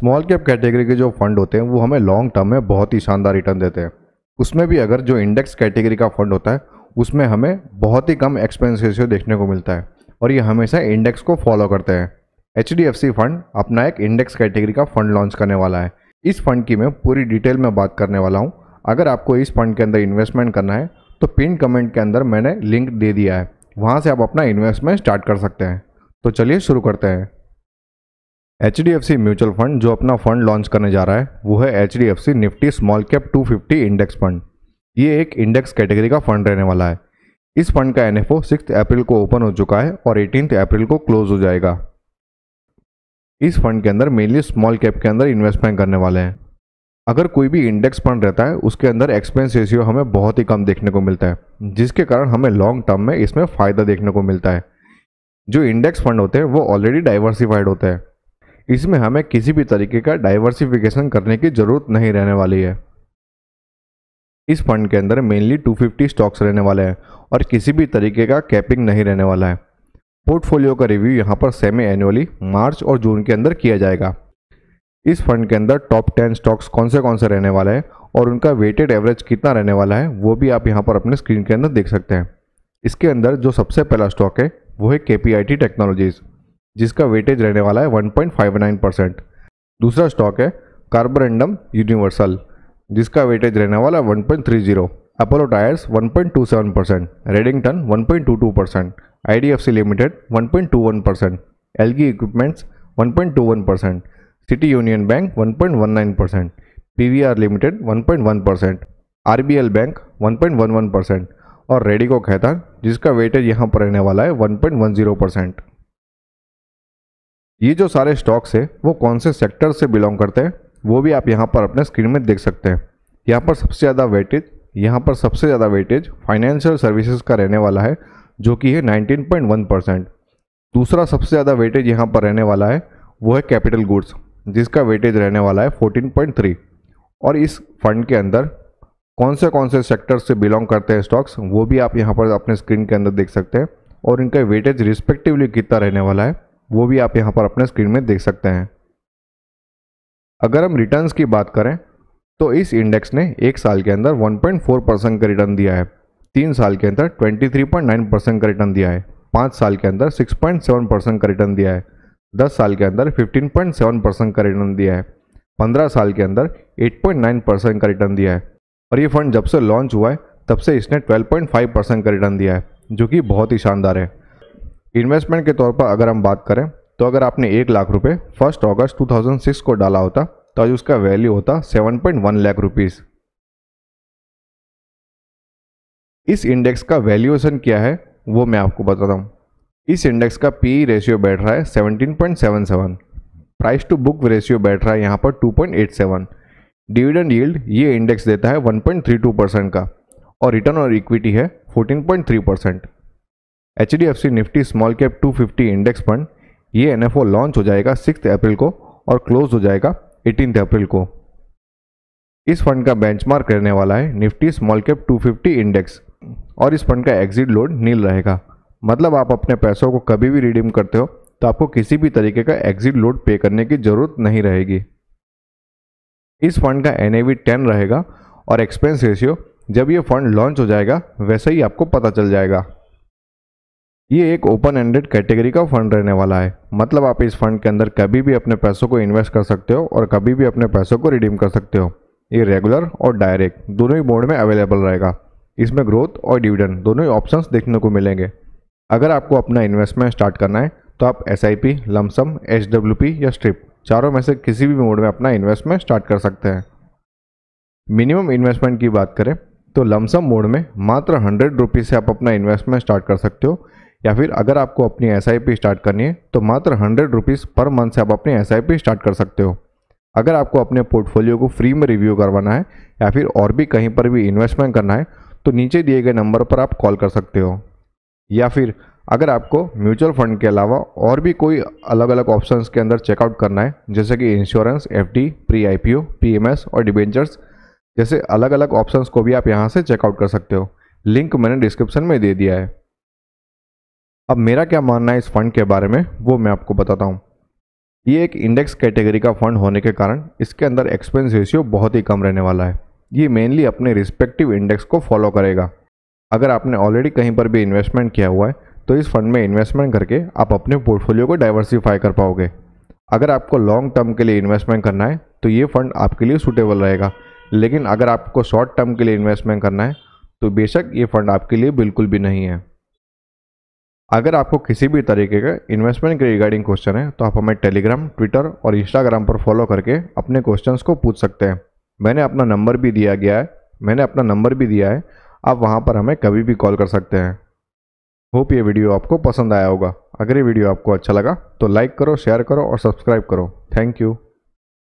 small cap category के जो fund होते हैं वो हमें लॉन्ग टर्म में बहुत ही शानदार रिटर्न देते हैं उसमें भी अगर जो इंडेक्स कैटेगरी का फंड होता है उसमें हमें बहुत ही कम एक्सपेंस रेशियो देखने को मिलता है और ये हमेशा इंडेक्स को फॉलो करते हैं एच फंड अपना एक इंडेक्स कैटेगरी का फंड लॉन्च करने वाला है इस फंड की मैं पूरी डिटेल में बात करने वाला हूँ अगर आपको इस फंड के अंदर इन्वेस्टमेंट करना है तो पिन कमेंट के अंदर मैंने लिंक दे दिया है वहाँ से आप अपना इन्वेस्टमेंट स्टार्ट कर सकते हैं तो चलिए शुरू करते हैं H D F C mutual fund जो अपना फंड लॉन्च करने जा रहा है वो है H D F C Nifty small cap 250 index fund ये एक इंडेक्स कैटेगरी का फंड रहने वाला है इस फंड का N F O six April को ओपन हो चुका है और एटीन अप्रैल को क्लोज हो जाएगा इस फंड के अंदर मेनली स्मॉल कैप के अंदर इन्वेस्टमेंट करने वाले हैं अगर कोई भी इंडेक्स फंड रहता है उसके अंदर एक्सपेंस रेशियो हमें बहुत ही कम देखने को मिलता है जिसके कारण हमें लॉन्ग टर्म में इसमें फ़ायदा देखने को मिलता है जो इंडेक्स फंड होते हैं वो ऑलरेडी डाइवर्सिफाइड होते हैं इसमें हमें किसी भी तरीके का डाइवर्सिफिकेशन करने की ज़रूरत नहीं रहने वाली है इस फंड के अंदर मेनली 250 स्टॉक्स रहने वाले हैं और किसी भी तरीके का कैपिंग नहीं रहने वाला है पोर्टफोलियो का रिव्यू यहाँ पर सेमी एनुअली मार्च और जून के अंदर किया जाएगा इस फंड के अंदर टॉप टेन स्टॉक्स कौन से कौन से रहने वाले हैं और उनका वेटेड एवरेज कितना रहने वाला है वो भी आप यहाँ पर अपने स्क्रीन के अंदर देख सकते हैं इसके अंदर जो सबसे पहला स्टॉक है वो है के टेक्नोलॉजीज़ जिसका वेटेज रहने वाला है 1.59 परसेंट दूसरा स्टॉक है कार्बोरेंडम यूनिवर्सल जिसका वेटेज रहने वाला है 1.30 Apollo Tyres 1.27 percent Redington 1.22 percent I limited 1.21 percent Elgi equipments 1.21 percent City Union Bank 1.19 percent P limited 1.1 percent R bank 1.11 percent और रेडिको खैतान जिसका वेटेज यहाँ पर रहने वाला है 1.10 परसेंट ये जो सारे स्टॉक्स है वो कौन से सेक्टर से बिलोंग करते हैं वो भी आप यहाँ पर अपने स्क्रीन में देख सकते हैं यहाँ पर सबसे ज़्यादा वेटेज यहाँ पर सबसे ज़्यादा वेटेज फाइनेंशियल सर्विसेज का रहने वाला है जो कि है 19.1 परसेंट दूसरा सबसे ज़्यादा वेटेज यहाँ पर रहने वाला है वो है कैपिटल गुड्स जिसका वेटेज रहने वाला है 14.3 और इस फंड के अंदर कौन से कौन से सेक्टर से बिलोंग करते हैं स्टॉक्स वो भी आप यहाँ पर अपने स्क्रीन के अंदर देख सकते हैं और इनका वेटेज रिस्पेक्टिवली कितना रहने वाला है वो भी आप यहाँ पर अपने स्क्रीन में देख सकते हैं अगर हम रिटर्न्स की बात करें तो इस इंडेक्स ने एक साल के अंदर 1.4 परसेंट का रिटर्न दिया है तीन साल के अंदर 23.9 परसेंट का रिटर्न दिया है पाँच साल के अंदर 6.7 परसेंट का रिटर्न दिया है दस साल के अंदर 15.7 परसेंट का रिटर्न दिया है पंद्रह साल के अंदर 8.9 परसेंट का रिटर्न दिया है और ये फंड जब से लॉन्च हुआ है तब से इसने फाइव परसेंट का रिटर्न दिया है जो कि बहुत ही शानदार है इन्वेस्टमेंट के तौर पर अगर हम बात करें तो अगर आपने एक लाख रुपये फर्स्ट अगस्त 2006 को डाला होता तो आज उसका वैल्यू होता 7.1 लाख रुपीस इस इंडेक्स का वैल्यूएशन क्या है वो मैं आपको बताता हूँ इस इंडेक्स का पी रेशियो e बैठ रहा है 17.77 प्राइस टू बुक रेशियो बैठ रहा है यहाँ पर 2.87 डिविडेंड यील्ड ये इंडेक्स देता है 1.32 परसेंट का और रिटर्न और इक्विटी है 14.3 percent H D F C Nifty small cap two fifty index fund ये एन एफ ओ लॉन्च हो जाएगा सिक्स अप्रैल को और क्लोज हो जाएगा एटीन अप्रैल को इस फंड का बेंचमार्क करने वाला है निफ्टी स्मॉल कैप 250 इंडेक्स और इस फंड का एग्जिट लोड नील रहेगा मतलब आप अपने पैसों को कभी भी रिडीम करते हो तो आपको किसी भी तरीके का एग्जिट लोड पे करने की ज़रूरत नहीं रहेगी इस फंड का एन ए वी टेन रहेगा और एक्सपेंस रेशियो जब ये फंड लॉन्च हो जाएगा वैसे ही आपको पता चल जाएगा ये एक ओपन एंडेड कैटेगरी का फंड रहने वाला है मतलब आप इस फंड के अंदर कभी भी अपने पैसों को इन्वेस्ट कर सकते हो और कभी भी अपने पैसों को रिडीम कर सकते हो ये रेगुलर और डायरेक्ट दोनों ही मोड में अवेलेबल रहेगा इसमें ग्रोथ और डिविडेंड दोनों ही ऑप्शंस देखने को मिलेंगे अगर आपको अपना इन्वेस्टमेंट स्टार्ट करना है तो आप S I P lump sum H W P या स्ट्रिप चारों में से किसी भी मोड में अपना इन्वेस्टमेंट स्टार्ट कर सकते हैं मिनिमम इन्वेस्टमेंट की बात करें तो लमसम मोड में मात्र हंड्रेड रुपीज़ से आप अपना इन्वेस्टमेंट स्टार्ट कर सकते हो या फिर अगर आपको अपनी एस स्टार्ट करनी है तो मात्र हंड्रेड रुपीज़ पर मंथ से आप अपनी एस स्टार्ट कर सकते हो अगर आपको अपने पोर्टफोलियो को फ्री में रिव्यू करवाना है या फिर और भी कहीं पर भी इन्वेस्टमेंट करना है तो नीचे दिए गए नंबर पर आप कॉल कर सकते हो या फिर अगर आपको म्यूचुअल फंड के अलावा और भी कोई अलग अलग ऑप्शंस के अंदर चेकआउट करना है जैसे कि insurance FD, pre IPO, PMS और डिबेंचर्स जैसे अलग अलग ऑप्शंस को भी आप यहाँ से चेकआउट कर सकते हो लिंक मैंने डिस्क्रिप्शन में दे दिया है अब मेरा क्या मानना है इस फंड के बारे में वो मैं आपको बताता हूँ ये एक इंडेक्स कैटेगरी का फंड होने के कारण इसके अंदर एक्सपेंस रेशियो बहुत ही कम रहने वाला है ये मेनली अपने रिस्पेक्टिव इंडेक्स को फॉलो करेगा अगर आपने ऑलरेडी कहीं पर भी इन्वेस्टमेंट किया हुआ है तो इस फंड में इन्वेस्टमेंट करके आप अपने पोर्टफोलियो को डाइवर्सीफाई कर पाओगे अगर आपको लॉन्ग टर्म के लिए इन्वेस्टमेंट करना है तो ये फंड आपके लिए सूटेबल रहेगा लेकिन अगर आपको शॉर्ट टर्म के लिए इन्वेस्टमेंट करना है तो बेशक ये फंड आपके लिए बिल्कुल भी नहीं है अगर आपको किसी भी तरीके के इन्वेस्टमेंट के रिगार्डिंग क्वेश्चन है तो आप हमें टेलीग्राम ट्विटर और इंस्टाग्राम पर फॉलो करके अपने क्वेश्चन को पूछ सकते हैं मैंने अपना नंबर भी दिया गया है मैंने अपना नंबर भी दिया है आप वहाँ पर हमें कभी भी कॉल कर सकते हैं होप ये वीडियो आपको पसंद आया होगा अगर ये वीडियो आपको अच्छा लगा तो लाइक करो शेयर करो और सब्सक्राइब करो थैंक यू